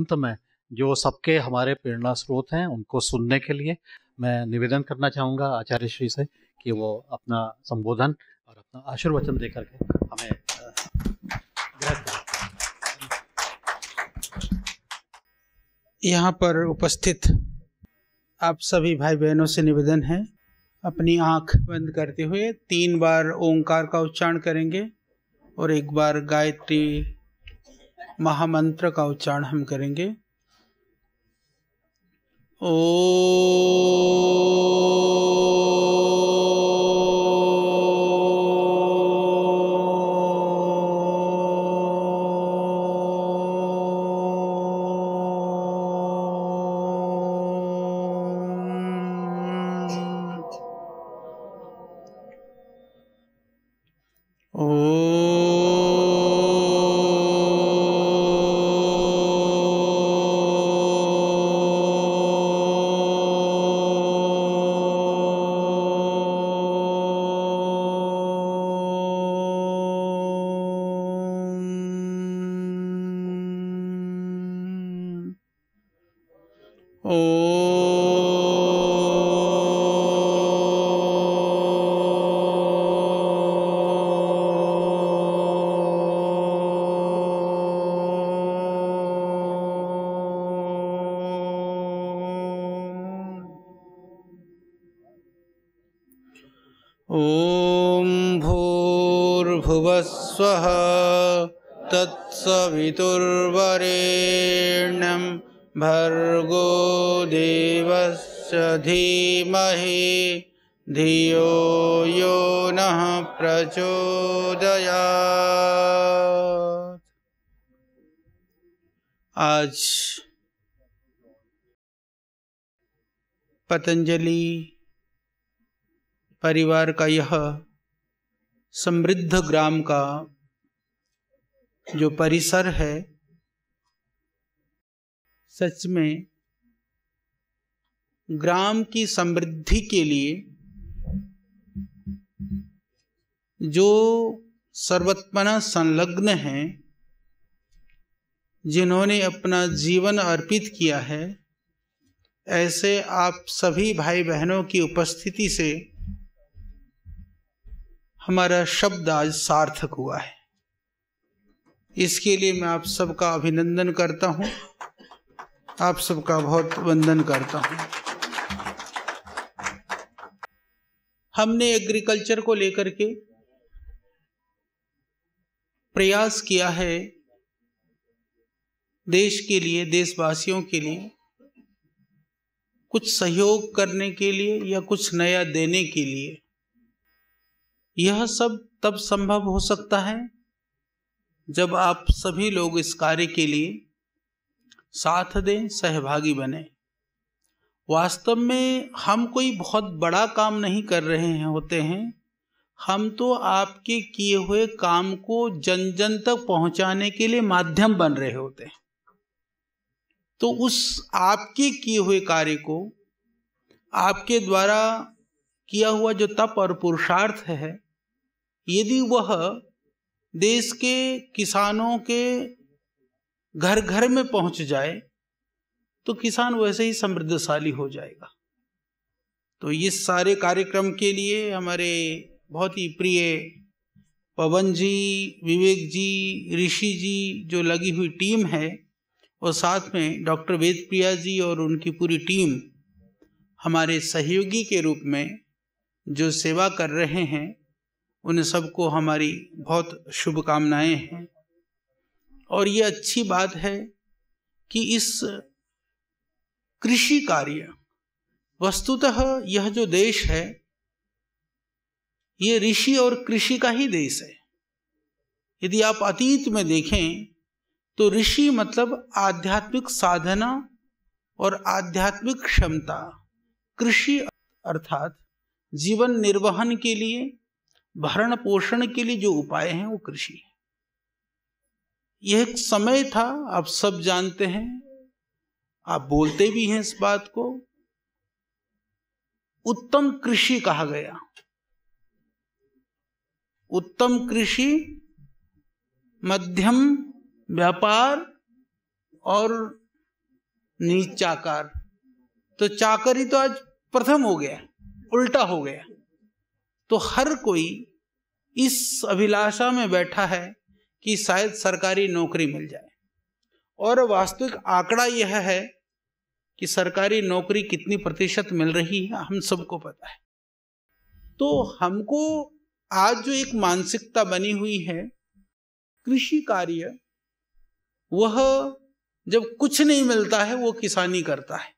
अंत में जो सबके हमारे प्रेरणा स्रोत हैं उनको सुनने के लिए मैं निवेदन करना चाहूँगा आचार्य श्री से कि वो अपना संबोधन और अपना आशीर्वचन दे करके हमें यहाँ पर उपस्थित आप सभी भाई बहनों से निवेदन है अपनी आंख बंद करते हुए तीन बार ओंकार का उच्चारण करेंगे और एक बार गायत्री महामंत्र का उच्चारण हम करेंगे ओ ॐ भूर्भुवस्व तत्सवितुर्वरेण्यं भर्गो देवस्य धीमहि धियो यो नः प्रचोदया आज पतंजलि परिवार का यह समृद्ध ग्राम का जो परिसर है सच में ग्राम की समृद्धि के लिए जो सर्वत्मना संलग्न हैं जिन्होंने अपना जीवन अर्पित किया है ऐसे आप सभी भाई बहनों की उपस्थिति से हमारा शब्द आज सार्थक हुआ है इसके लिए मैं आप सबका अभिनंदन करता हूँ आप सबका बहुत वंदन करता हूँ हमने एग्रीकल्चर को लेकर के प्रयास किया है देश के लिए देशवासियों के लिए कुछ सहयोग करने के लिए या कुछ नया देने के लिए यह सब तब संभव हो सकता है जब आप सभी लोग इस कार्य के लिए साथ दें सहभागी बने वास्तव में हम कोई बहुत बड़ा काम नहीं कर रहे हैं होते हैं हम तो आपके किए हुए काम को जन जन तक पहुंचाने के लिए माध्यम बन रहे होते हैं तो उस आपके किए हुए कार्य को आपके द्वारा किया हुआ जो तप और पुरुषार्थ है यदि वह देश के किसानों के घर घर में पहुंच जाए तो किसान वैसे ही समृद्धशाली हो जाएगा तो इस सारे कार्यक्रम के लिए हमारे बहुत ही प्रिय पवन जी विवेक जी ऋषि जी जो लगी हुई टीम है और साथ में डॉक्टर वेद प्रिया जी और उनकी पूरी टीम हमारे सहयोगी के रूप में जो सेवा कर रहे हैं उन सबको हमारी बहुत शुभकामनाएं हैं और ये अच्छी बात है कि इस कृषि कार्य वस्तुतः यह जो देश है ये ऋषि और कृषि का ही देश है यदि आप अतीत में देखें तो ऋषि मतलब आध्यात्मिक साधना और आध्यात्मिक क्षमता कृषि अर्थात जीवन निर्वहन के लिए भरण पोषण के लिए जो उपाय हैं वो कृषि है यह एक समय था आप सब जानते हैं आप बोलते भी हैं इस बात को उत्तम कृषि कहा गया उत्तम कृषि मध्यम व्यापार और नीच तो चाकरी तो आज प्रथम हो गया उल्टा हो गया तो हर कोई इस अभिलाषा में बैठा है कि शायद सरकारी नौकरी मिल जाए और वास्तविक आंकड़ा यह है कि सरकारी नौकरी कितनी प्रतिशत मिल रही है हम सबको पता है तो हमको आज जो एक मानसिकता बनी हुई है कृषि कार्य वह जब कुछ नहीं मिलता है वो किसानी करता है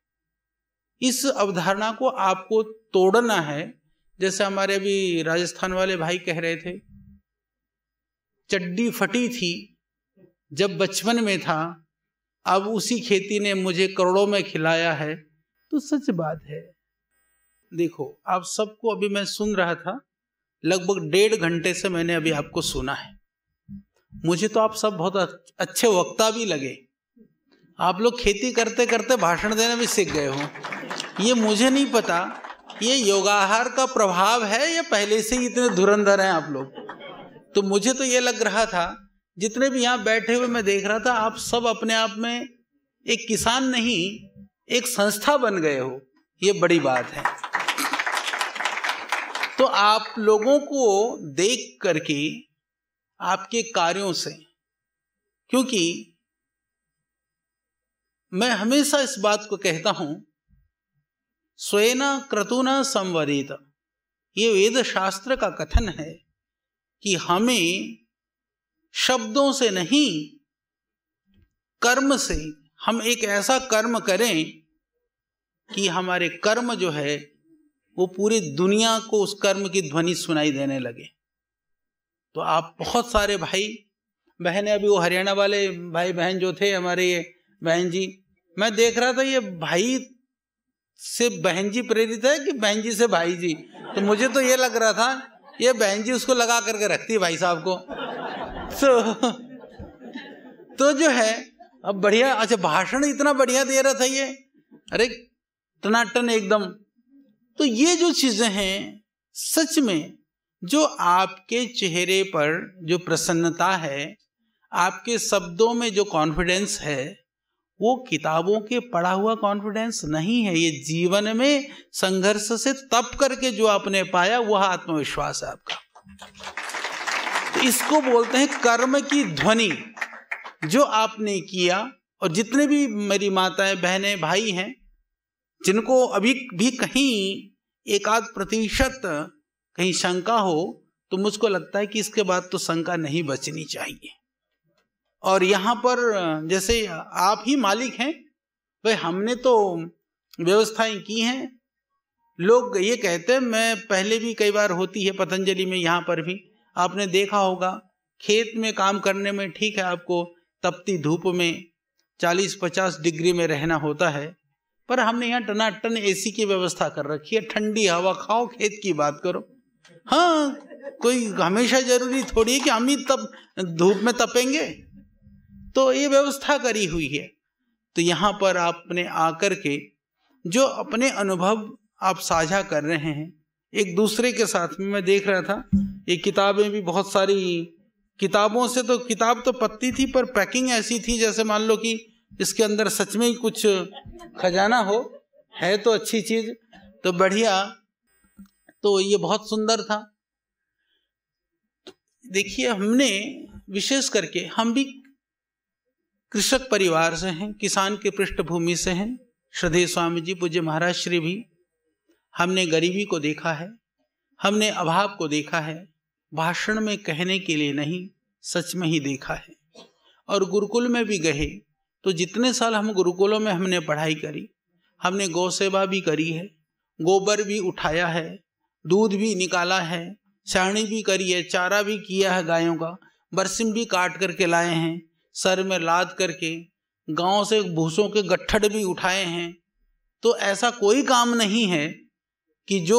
इस अवधारणा को आपको तोड़ना है जैसे हमारे अभी राजस्थान वाले भाई कह रहे थे चड्डी फटी थी जब बचपन में था अब उसी खेती ने मुझे करोड़ों में खिलाया है तो सच बात है देखो आप सबको अभी मैं सुन रहा था लगभग डेढ़ घंटे से मैंने अभी आपको सुना है मुझे तो आप सब बहुत अच्छे वक्ता भी लगे आप लोग खेती करते करते भाषण देना भी सीख गए हो ये मुझे नहीं पता ये योगाहार का प्रभाव है या पहले से ही इतने धुरंधर हैं आप लोग तो मुझे तो ये लग रहा था जितने भी यहाँ बैठे हुए मैं देख रहा था आप सब अपने आप में एक किसान नहीं एक संस्था बन गए हो ये बड़ी बात है तो आप लोगों को देख करके आपके कार्यों से क्योंकि मैं हमेशा इस बात को कहता हूं स्वेना क्रतुना संवरित ये वेद शास्त्र का कथन है कि हमें शब्दों से नहीं कर्म से हम एक ऐसा कर्म करें कि हमारे कर्म जो है वो पूरी दुनिया को उस कर्म की ध्वनि सुनाई देने लगे तो आप बहुत सारे भाई बहने अभी वो हरियाणा वाले भाई बहन जो थे हमारे बहन जी मैं देख रहा था ये भाई से बहन जी प्रेरित है कि बहन जी से भाई जी तो मुझे तो ये लग रहा था ये बहन जी उसको लगा करके रखती भाई साहब को तो तो जो है अब बढ़िया अच्छा भाषण इतना बढ़िया दे रहा था ये अरे टनाटन एकदम तो ये जो चीजें हैं सच में जो आपके चेहरे पर जो प्रसन्नता है आपके शब्दों में जो कॉन्फिडेंस है वो किताबों के पढ़ा हुआ कॉन्फिडेंस नहीं है ये जीवन में संघर्ष से तप करके जो आपने पाया वह आत्मविश्वास है आपका तो इसको बोलते हैं कर्म की ध्वनि जो आपने किया और जितने भी मेरी माताएं बहनें भाई हैं जिनको अभी भी कहीं एक आध प्रतिशत कहीं शंका हो तो मुझको लगता है कि इसके बाद तो शंका नहीं बचनी चाहिए और यहाँ पर जैसे आप ही मालिक हैं भाई हमने तो व्यवस्थाएं की हैं लोग ये कहते हैं मैं पहले भी कई बार होती है पतंजलि में यहाँ पर भी आपने देखा होगा खेत में काम करने में ठीक है आपको तपती धूप में 40-50 डिग्री में रहना होता है पर हमने यहाँ टनाटन एसी की व्यवस्था कर रखी है ठंडी हवा खाओ खेत की बात करो हाँ कोई हमेशा जरूरी थोड़ी है कि हम ही तप धूप में तपेंगे तो ये व्यवस्था करी हुई है तो यहाँ पर आपने आकर के जो अपने अनुभव आप साझा कर रहे हैं एक दूसरे के साथ में मैं देख रहा था ये किताबें भी बहुत सारी किताबों से तो किताब तो पत्ती थी पर पैकिंग ऐसी थी जैसे मान लो कि इसके अंदर सच में ही कुछ खजाना हो है तो अच्छी चीज तो बढ़िया तो ये बहुत सुंदर था तो देखिए हमने विशेष करके हम भी कृषक परिवार से हैं किसान की पृष्ठभूमि से हैं श्रद्धे स्वामी जी पूज्य महाराज श्री भी हमने गरीबी को देखा है हमने अभाव को देखा है भाषण में कहने के लिए नहीं सच में ही देखा है और गुरुकुल में भी गए तो जितने साल हम गुरुकुलों में हमने पढ़ाई करी हमने गौ सेवा भी करी है गोबर भी उठाया है दूध भी निकाला है सारणी भी करी है चारा भी किया है गायों का बरसिम भी काट करके लाए हैं सर में लाद करके गांव से भूसों के गट्ठड़ भी उठाए हैं तो ऐसा कोई काम नहीं है कि जो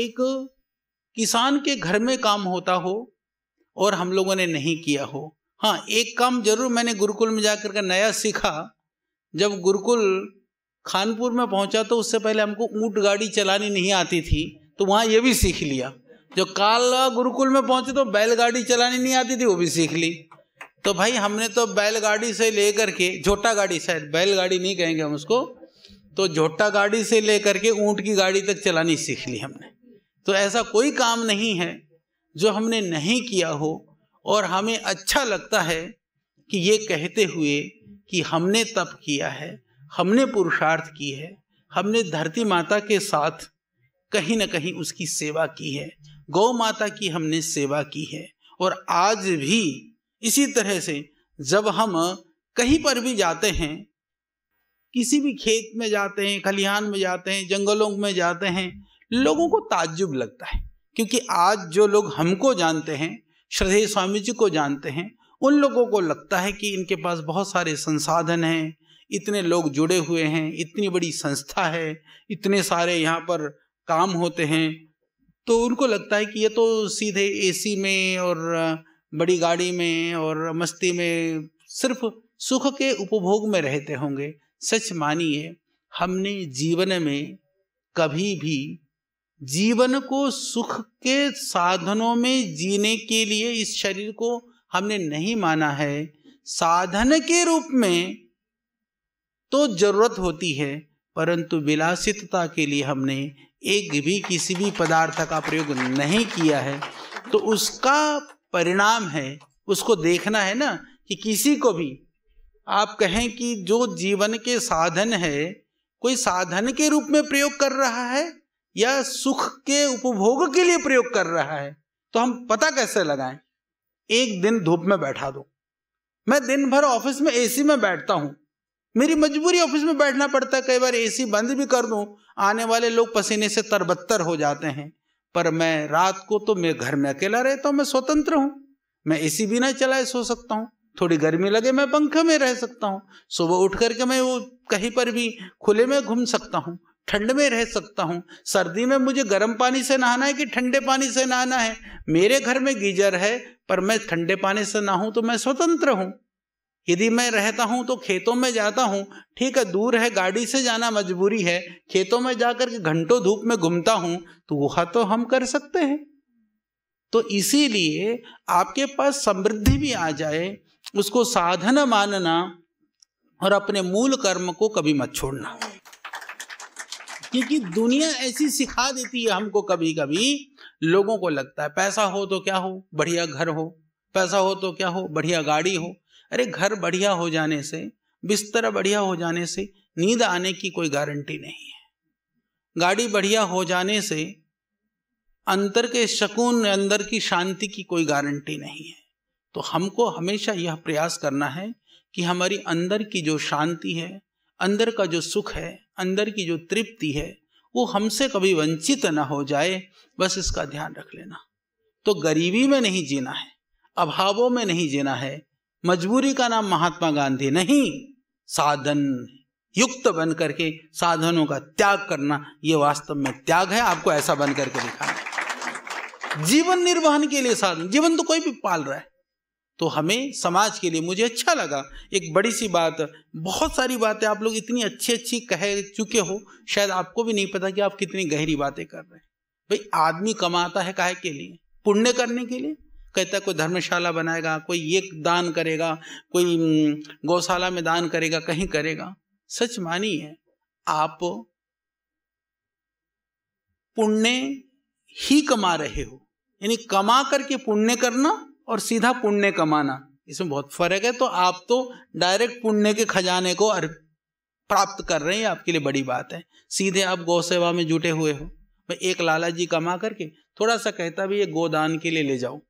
एक किसान के घर में काम होता हो और हम लोगों ने नहीं किया हो हाँ एक काम जरूर मैंने गुरुकुल में जाकर के नया सीखा जब गुरुकुल खानपुर में पहुंचा तो उससे पहले हमको ऊंट गाड़ी चलानी नहीं आती थी तो वहाँ ये भी सीख लिया जो काला गुरुकुल में पहुंचे तो बैलगाड़ी चलानी नहीं आती थी वो भी सीख ली तो भाई हमने तो बैलगाड़ी से लेकर के झोटा गाड़ी शायद बैलगाड़ी नहीं कहेंगे हम उसको तो झोटा गाड़ी से लेकर के ऊँट की गाड़ी तक चलानी सीख ली हमने तो ऐसा कोई काम नहीं है जो हमने नहीं किया हो और हमें अच्छा लगता है कि ये कहते हुए कि हमने तप किया है हमने पुरुषार्थ की है हमने धरती माता के साथ कहीं ना कहीं उसकी सेवा की है गौ माता की हमने सेवा की है और आज भी इसी तरह से जब हम कहीं पर भी जाते हैं किसी भी खेत में जाते हैं खलिहान में जाते हैं जंगलों में जाते हैं लोगों को ताज्जुब लगता है क्योंकि आज जो लोग हमको जानते हैं श्रद्धेय स्वामी जी को जानते हैं उन लोगों को लगता है कि इनके पास बहुत सारे संसाधन हैं इतने लोग जुड़े हुए हैं इतनी बड़ी संस्था है इतने सारे यहाँ पर काम होते हैं तो उनको लगता है कि ये तो सीधे एसी में और बड़ी गाड़ी में और मस्ती में सिर्फ सुख के उपभोग में रहते होंगे सच मानिए हमने जीवन में कभी भी जीवन को सुख के साधनों में जीने के लिए इस शरीर को हमने नहीं माना है साधन के रूप में तो जरूरत होती है परंतु विलासितता के लिए हमने एक भी किसी भी पदार्थ का प्रयोग नहीं किया है तो उसका परिणाम है उसको देखना है ना कि किसी को भी आप कहें कि जो जीवन के साधन है कोई साधन के रूप में प्रयोग कर रहा है या सुख के उपभोग के लिए प्रयोग कर रहा है तो हम पता कैसे लगाएं एक दिन धूप में बैठा दो मैं दिन भर ऑफिस में एसी में बैठता हूं मेरी मजबूरी ऑफिस में बैठना पड़ता है कई बार एसी बंद भी कर दूं आने वाले लोग पसीने से तरबत्तर हो जाते हैं पर मैं रात को तो मैं घर में अकेला रहता हूं मैं स्वतंत्र हूं मैं इसी बिना चलाए सो सकता हूँ थोड़ी गर्मी लगे मैं पंखे में रह सकता हूं सुबह उठ करके मैं वो कहीं पर भी खुले में घूम सकता हूँ ठंड में रह सकता हूँ सर्दी में मुझे गर्म पानी से नहाना है कि ठंडे पानी से नहाना है मेरे घर में गीजर है पर मैं ठंडे पानी से नहाऊं तो मैं स्वतंत्र हूँ यदि मैं रहता हूं तो खेतों में जाता हूं ठीक है दूर है गाड़ी से जाना मजबूरी है खेतों में जाकर के घंटों धूप में घूमता हूं तो वह तो हम कर सकते हैं तो इसीलिए आपके पास समृद्धि भी आ जाए उसको साधन मानना और अपने मूल कर्म को कभी मत छोड़ना क्योंकि दुनिया ऐसी सिखा देती है हमको कभी कभी लोगों को लगता है पैसा हो तो क्या हो बढ़िया घर हो पैसा हो तो क्या हो बढ़िया गाड़ी हो अरे घर बढ़िया हो जाने से बिस्तर बढ़िया हो जाने से नींद आने की कोई गारंटी नहीं है गाड़ी बढ़िया हो जाने से अंतर के शकून अंदर की शांति की कोई गारंटी नहीं है तो हमको हमेशा यह प्रयास करना है कि हमारी अंदर की जो शांति है अंदर का जो सुख है अंदर की जो तृप्ति है वो हमसे कभी वंचित ना हो जाए बस इसका ध्यान रख लेना तो गरीबी में नहीं जीना है अभावों में नहीं जीना है मजबूरी का नाम महात्मा गांधी नहीं साधन युक्त बन करके साधनों का त्याग करना यह वास्तव में त्याग है आपको ऐसा बन करके दिखाना जीवन निर्वहन के लिए साधन जीवन तो कोई भी पाल रहा है तो हमें समाज के लिए मुझे अच्छा लगा एक बड़ी सी बात बहुत सारी बातें आप लोग इतनी अच्छी अच्छी कह चुके हो शायद आपको भी नहीं पता कि आप कितनी गहरी बातें कर रहे हैं भाई आदमी कमाता है काहे के लिए पुण्य करने के लिए कहता कोई धर्मशाला बनाएगा कोई ये दान करेगा कोई हम्म, गौशाला में दान करेगा कहीं करेगा सच मानिए आप पुण्य ही कमा रहे हो यानी कमा करके पुण्य करना और सीधा पुण्य कमाना इसमें बहुत फर्क है तो आप तो डायरेक्ट पुण्य के खजाने को प्राप्त कर रहे हैं आपके लिए बड़ी बात है सीधे आप गौ सेवा में जुटे हुए हो भाई एक लाला जी कमा करके थोड़ा सा कहता भी ये गोदान के लिए ले जाओ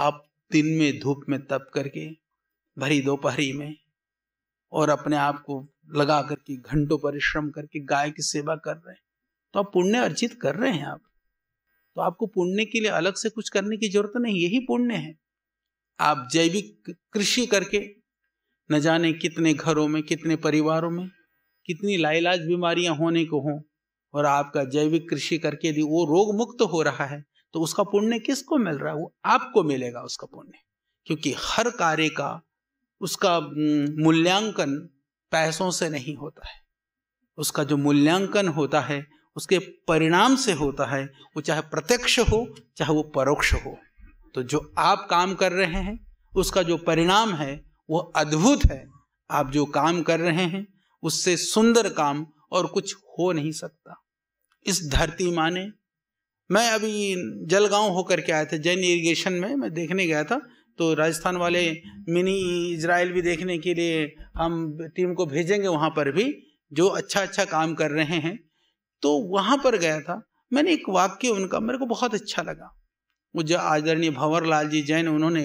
आप दिन में धूप में तप करके भरी दोपहरी में और अपने आप को लगा करके घंटों परिश्रम करके गाय की सेवा कर रहे हैं तो आप पुण्य अर्जित कर रहे हैं आप तो आपको पुण्य के लिए अलग से कुछ करने की जरूरत नहीं यही पुण्य है आप जैविक कृषि करके न जाने कितने घरों में कितने परिवारों में कितनी लाइलाज बीमारियां होने को हों और आपका जैविक कृषि करके यदि वो रोग मुक्त हो रहा है तो उसका पुण्य किसको मिल रहा है वो आपको मिलेगा उसका पुण्य क्योंकि हर कार्य का उसका मूल्यांकन पैसों से नहीं होता है उसका जो मूल्यांकन होता है उसके परिणाम से होता है वो चाहे प्रत्यक्ष हो चाहे वो परोक्ष हो तो जो आप काम कर रहे हैं उसका जो परिणाम है वो अद्भुत है आप जो काम कर रहे हैं उससे सुंदर काम और कुछ हो नहीं सकता इस धरती माने मैं अभी जलगांव होकर के आया था जैन इरीगेशन में मैं देखने गया था तो राजस्थान वाले मिनी इजराइल भी देखने के लिए हम टीम को भेजेंगे वहाँ पर भी जो अच्छा अच्छा काम कर रहे हैं तो वहाँ पर गया था मैंने एक वाक्य उनका मेरे को बहुत अच्छा लगा मुझे आदरणीय भंवर लाल जी जैन उन्होंने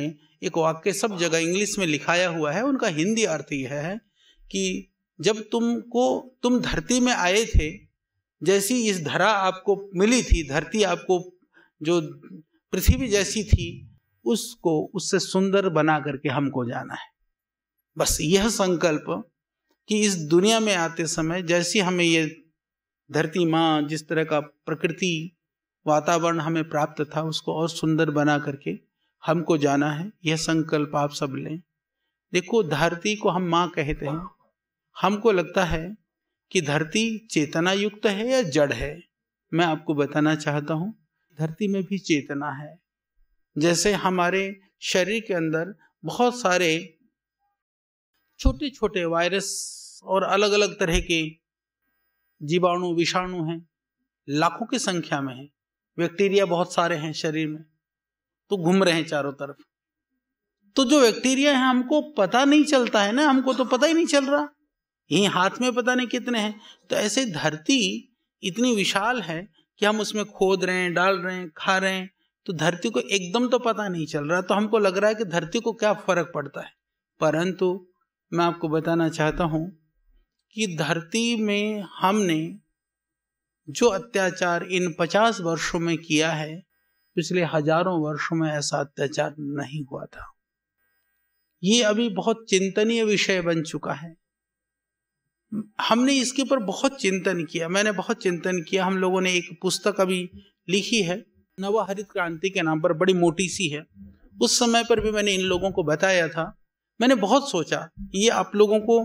एक वाक्य सब जगह इंग्लिश में लिखाया हुआ है उनका हिंदी अर्थ यह है कि जब तुमको तुम धरती में आए थे जैसी इस धरा आपको मिली थी धरती आपको जो पृथ्वी जैसी थी उसको उससे सुंदर बना करके हमको जाना है बस यह संकल्प कि इस दुनिया में आते समय जैसी हमें ये धरती माँ जिस तरह का प्रकृति वातावरण हमें प्राप्त था उसको और सुंदर बना करके हमको जाना है यह संकल्प आप सब लें देखो धरती को हम माँ कहते हैं हमको लगता है कि धरती चेतना युक्त है या जड़ है मैं आपको बताना चाहता हूं धरती में भी चेतना है जैसे हमारे शरीर के अंदर बहुत सारे छोटे छोटे वायरस और अलग अलग तरह के जीवाणु विषाणु हैं लाखों की संख्या में हैं बैक्टीरिया बहुत सारे हैं शरीर में तो घूम रहे हैं चारों तरफ तो जो बैक्टीरिया है हमको पता नहीं चलता है ना हमको तो पता ही नहीं चल रहा यहीं हाथ में पता नहीं कितने हैं तो ऐसे धरती इतनी विशाल है कि हम उसमें खोद रहे हैं डाल रहे हैं खा रहे हैं तो धरती को एकदम तो पता नहीं चल रहा तो हमको लग रहा है कि धरती को क्या फर्क पड़ता है परंतु मैं आपको बताना चाहता हूं कि धरती में हमने जो अत्याचार इन पचास वर्षों में किया है पिछले हजारों वर्षों में ऐसा अत्याचार नहीं हुआ था ये अभी बहुत चिंतनीय विषय बन चुका है हमने इसके ऊपर बहुत चिंतन किया मैंने बहुत चिंतन किया हम लोगों ने एक पुस्तक अभी लिखी है नव हरित क्रांति के नाम पर बड़ी मोटी सी है उस समय पर भी मैंने इन लोगों को बताया था मैंने बहुत सोचा ये आप लोगों को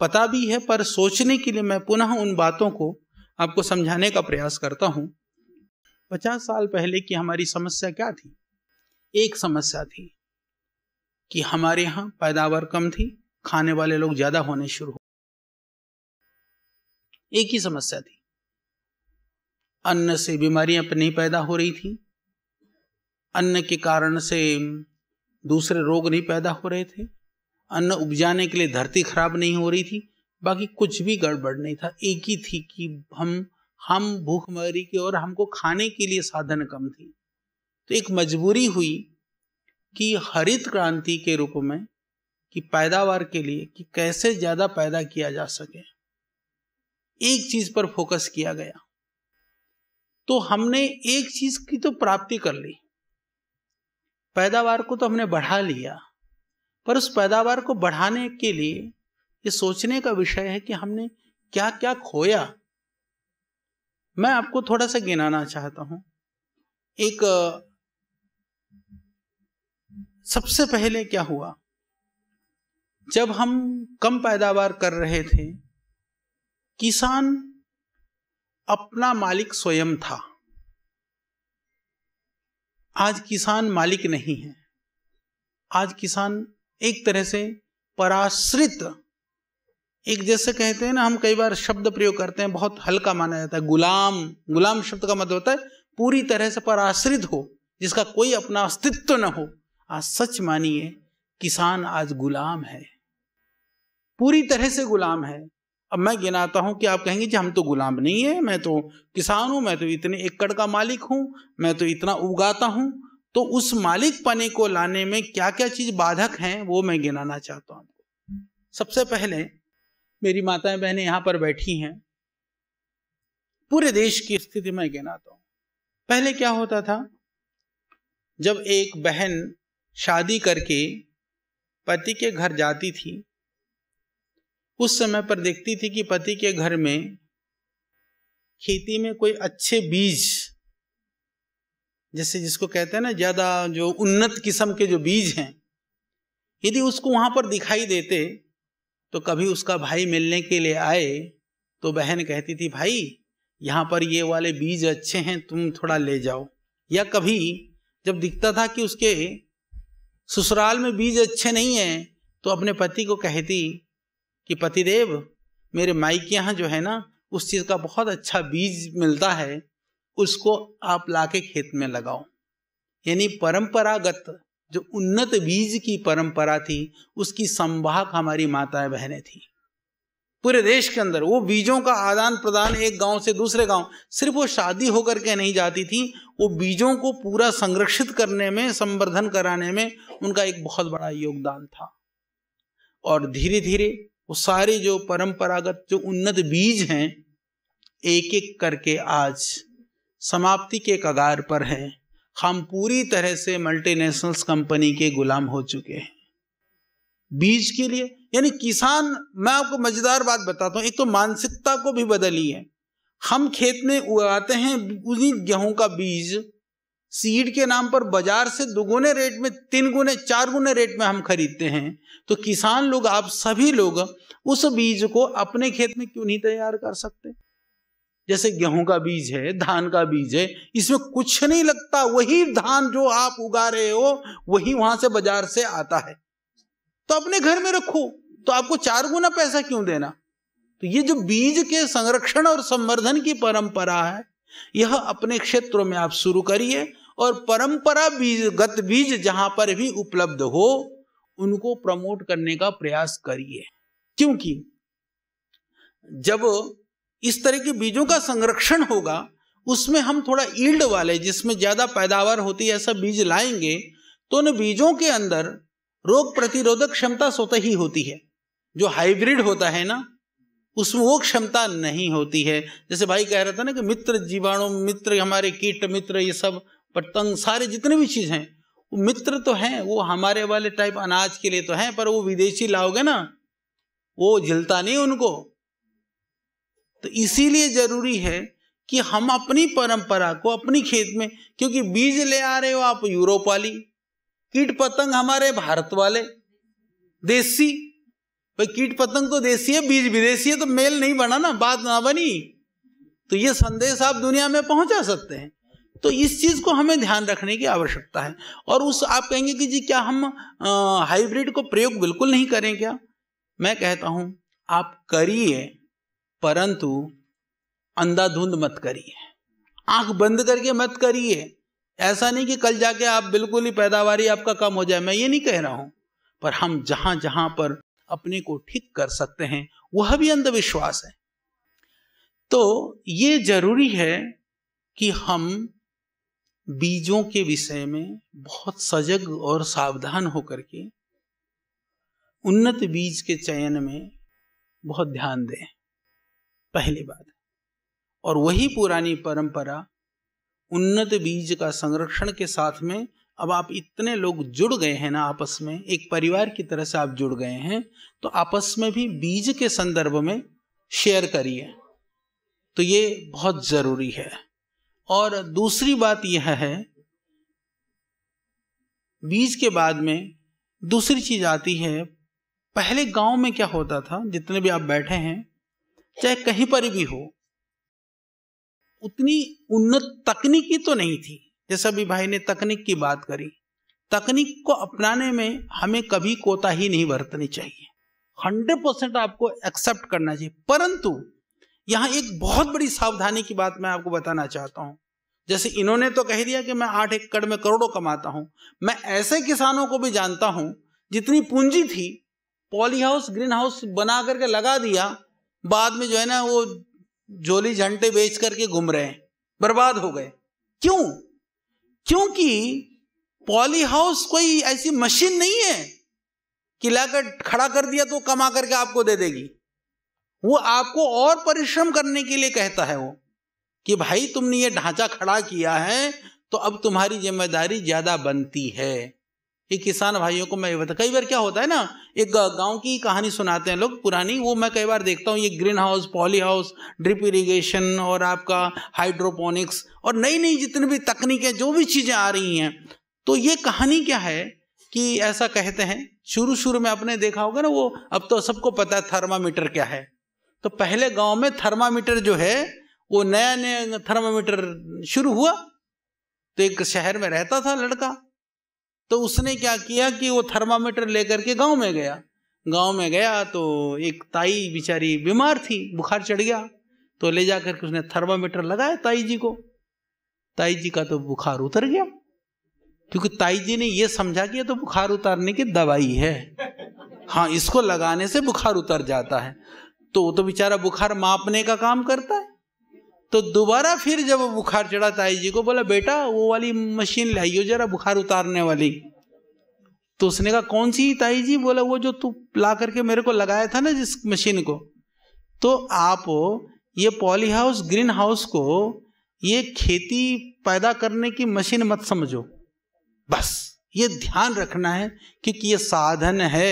पता भी है पर सोचने के लिए मैं पुनः उन बातों को आपको समझाने का प्रयास करता हूँ पचास साल पहले की हमारी समस्या क्या थी एक समस्या थी कि हमारे यहाँ पैदावार कम थी खाने वाले लोग ज़्यादा होने शुरू एक ही समस्या थी अन्न से बीमारियां नहीं पैदा हो रही थी अन्न के कारण से दूसरे रोग नहीं पैदा हो रहे थे अन्न उपजाने के लिए धरती खराब नहीं हो रही थी बाकी कुछ भी गड़बड़ नहीं था एक ही थी कि हम हम भूखमरी के और हमको खाने के लिए साधन कम थी तो एक मजबूरी हुई कि हरित क्रांति के रूप में कि पैदावार के लिए कि कैसे ज़्यादा पैदा किया जा सके एक चीज पर फोकस किया गया तो हमने एक चीज की तो प्राप्ति कर ली पैदावार को तो हमने बढ़ा लिया पर उस पैदावार को बढ़ाने के लिए ये सोचने का विषय है कि हमने क्या क्या खोया मैं आपको थोड़ा सा गिनाना चाहता हूं एक सबसे पहले क्या हुआ जब हम कम पैदावार कर रहे थे किसान अपना मालिक स्वयं था आज किसान मालिक नहीं है आज किसान एक तरह से पराश्रित एक जैसे कहते हैं ना हम कई बार शब्द प्रयोग करते हैं बहुत हल्का माना जाता है गुलाम गुलाम शब्द का मतलब होता है पूरी तरह से पराश्रित हो जिसका कोई अपना अस्तित्व न हो आज सच मानिए किसान आज गुलाम है पूरी तरह से गुलाम है अब मैं गिनाता हूँ कि आप कहेंगे जी हम तो गुलाम नहीं है मैं तो किसान हूँ मैं तो इतने एकड़ का मालिक हूँ मैं तो इतना उगाता हूँ तो उस मालिक पने को लाने में क्या क्या चीज़ बाधक हैं वो मैं गिनाना चाहता हूँ सबसे पहले मेरी माताएं बहनें यहाँ पर बैठी हैं पूरे देश की स्थिति मैं गिनाता हूँ पहले क्या होता था जब एक बहन शादी करके पति के घर जाती थी उस समय पर देखती थी कि पति के घर में खेती में कोई अच्छे बीज जैसे जिसको कहते हैं ना ज़्यादा जो उन्नत किस्म के जो बीज हैं यदि उसको वहाँ पर दिखाई देते तो कभी उसका भाई मिलने के लिए आए तो बहन कहती थी भाई यहाँ पर ये वाले बीज अच्छे हैं तुम थोड़ा ले जाओ या कभी जब दिखता था कि उसके ससुराल में बीज अच्छे नहीं हैं तो अपने पति को कहती कि पतिदेव मेरे माई के यहाँ जो है ना उस चीज़ का बहुत अच्छा बीज मिलता है उसको आप लाके खेत में लगाओ यानी परंपरागत जो उन्नत बीज की परंपरा थी उसकी संभाग हमारी माताएं बहनें थी पूरे देश के अंदर वो बीजों का आदान प्रदान एक गांव से दूसरे गांव सिर्फ वो शादी होकर के नहीं जाती थी वो बीजों को पूरा संरक्षित करने में संवर्धन कराने में उनका एक बहुत बड़ा योगदान था और धीरे धीरे वो सारे जो परंपरागत जो उन्नत बीज हैं एक एक करके आज समाप्ति के कगार पर हैं हम पूरी तरह से मल्टीनेशनल्स कंपनी के गुलाम हो चुके हैं बीज के लिए यानी किसान मैं आपको मजेदार बात बताता हूं एक तो मानसिकता को भी बदली है हम खेत में उगाते हैं उन्हीं गेहूं का बीज सीड के नाम पर बाजार से दुगुने रेट में तीन गुने चार गुने रेट में हम खरीदते हैं तो किसान लोग आप सभी लोग उस बीज को अपने खेत में क्यों नहीं तैयार कर सकते जैसे गेहूं का बीज है धान का बीज है इसमें कुछ नहीं लगता वही धान जो आप उगा रहे हो वही वहां से बाजार से आता है तो अपने घर में रखो तो आपको चार गुना पैसा क्यों देना तो ये जो बीज के संरक्षण और संवर्धन की परंपरा है यह अपने क्षेत्रों में आप शुरू करिए और परंपरा बीजगत बीज जहां पर भी उपलब्ध हो उनको प्रमोट करने का प्रयास करिए क्योंकि जब इस तरह के बीजों का संरक्षण होगा उसमें हम थोड़ा ईल्ड वाले जिसमें ज़्यादा पैदावार होती है ऐसा बीज लाएंगे तो उन बीजों के अंदर रोग प्रतिरोधक क्षमता स्वतः ही होती है जो हाइब्रिड होता है ना उसमें वो क्षमता नहीं होती है जैसे भाई कह रहा था ना कि मित्र जीवाणु मित्र हमारे कीट मित्र ये सब पतंग सारे जितने भी चीज़ हैं वो मित्र तो हैं वो हमारे वाले टाइप अनाज के लिए तो हैं पर वो विदेशी लाओगे ना वो झिलता नहीं उनको तो इसीलिए जरूरी है कि हम अपनी परंपरा को अपनी खेत में क्योंकि बीज ले आ रहे हो आप यूरोप वाली कीट पतंग हमारे भारत वाले देसी भाई कीट पतंग तो देसी है बीज विदेशी है तो मेल नहीं बना ना बात ना बनी तो ये संदेश आप दुनिया में पहुंचा सकते हैं तो इस चीज़ को हमें ध्यान रखने की आवश्यकता है और उस आप कहेंगे कि जी क्या हम हाइब्रिड को प्रयोग बिल्कुल नहीं करें क्या मैं कहता हूं आप करिए परंतु अंधाधुंध मत करिए आंख बंद करके मत करिए ऐसा नहीं कि कल जाके आप बिल्कुल ही पैदावारी आपका कम हो जाए मैं ये नहीं कह रहा हूं पर हम जहां जहां पर अपने को ठीक कर सकते हैं वह भी अंधविश्वास है तो ये जरूरी है कि हम बीजों के विषय में बहुत सजग और सावधान होकर के उन्नत बीज के चयन में बहुत ध्यान दें पहली बात और वही पुरानी परंपरा उन्नत बीज का संरक्षण के साथ में अब आप इतने लोग जुड़ गए हैं ना आपस में एक परिवार की तरह से आप जुड़ गए हैं तो आपस में भी बीज के संदर्भ में शेयर करिए तो ये बहुत जरूरी है और दूसरी बात यह है बीज के बाद में दूसरी चीज आती है पहले गांव में क्या होता था जितने भी आप बैठे हैं चाहे कहीं पर भी हो उतनी उन्नत तकनीकी तो नहीं थी जैसा भी भाई ने तकनीक की बात करी तकनीक को अपनाने में हमें कभी कोताही नहीं बरतनी चाहिए हंड्रेड परसेंट आपको एक्सेप्ट करना चाहिए परंतु यहाँ एक बहुत बड़ी सावधानी की बात मैं आपको बताना चाहता हूँ जैसे इन्होंने तो कह दिया कि मैं आठ एकड़ में करोड़ों कमाता हूँ मैं ऐसे किसानों को भी जानता हूँ जितनी पूंजी थी पॉली हाउस ग्रीन हाउस बना करके लगा दिया बाद में जो है ना वो झोली झंडे बेच करके घूम रहे हैं बर्बाद हो गए क्यों क्योंकि पॉली हाउस कोई ऐसी मशीन नहीं है कि लाकर खड़ा कर दिया तो कमा करके आपको दे देगी वो आपको और परिश्रम करने के लिए कहता है वो कि भाई तुमने ये ढांचा खड़ा किया है तो अब तुम्हारी जिम्मेदारी ज्यादा बनती है कि किसान भाइयों को मैं ये बता कई बार क्या होता है ना एक गांव की कहानी सुनाते हैं लोग पुरानी वो मैं कई बार देखता हूँ ये greenhouse polyhouse drip irrigation और आपका हाइड्रोपोनिक्स और नई नई जितनी भी तकनीकें जो भी चीज़ें आ रही हैं तो ये कहानी क्या है कि ऐसा कहते हैं शुरू शुरू में आपने देखा होगा ना वो अब तो सबको पता है थर्मामीटर क्या है तो पहले गांव में थर्मामीटर जो है वो नया नया थर्मामीटर शुरू हुआ तो एक शहर में रहता था लड़का तो उसने क्या किया कि वो थर्मामीटर लेकर के गांव में गया गांव में गया तो एक ताई बेचारी बीमार थी बुखार चढ़ गया तो ले जा करके उसने थर्मामीटर लगाया ताई जी को ताई जी का तो बुखार उतर गया क्योंकि ताई जी ने ये समझा कि तो बुखार उतारने की दवाई है हाँ इसको लगाने से बुखार उतर जाता है तो वो तो बेचारा बुखार मापने का काम करता है तो दोबारा फिर जब बुखार चढ़ा ताई जी को बोला बेटा वो वाली मशीन लाइयो जरा बुखार उतारने वाली तो उसने कहा कौन सी ताई जी बोला वो जो तू ला करके मेरे को लगाया था ना जिस मशीन को तो आप ये पॉली हाउस ग्रीन हाउस को ये खेती पैदा करने की मशीन मत समझो बस ये ध्यान रखना है क्योंकि ये साधन है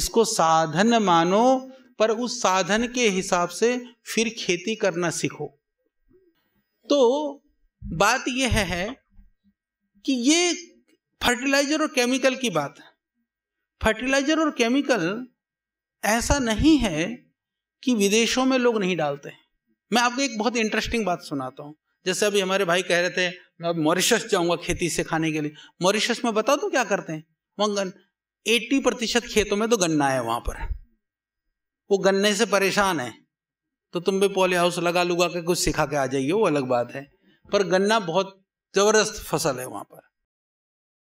इसको साधन मानो पर उस साधन के हिसाब से फिर खेती करना सीखो तो बात यह है कि ये फर्टिलाइजर और केमिकल की बात है फर्टिलाइजर और केमिकल ऐसा नहीं है कि विदेशों में लोग नहीं डालते मैं आपको एक बहुत इंटरेस्टिंग बात सुनाता हूँ जैसे अभी हमारे भाई कह रहे थे मैं अब मॉरिशस जाऊंगा खेती से खाने के लिए मॉरिशस में बता दूं क्या करते हैं वहां एट्टी प्रतिशत खेतों में तो गन्ना है वहां पर वो गन्ने से परेशान है तो तुम भी पॉली हाउस लगा लुगा के कुछ सिखा के आ जाइए वो अलग बात है पर गन्ना बहुत जबरदस्त फसल है वहाँ पर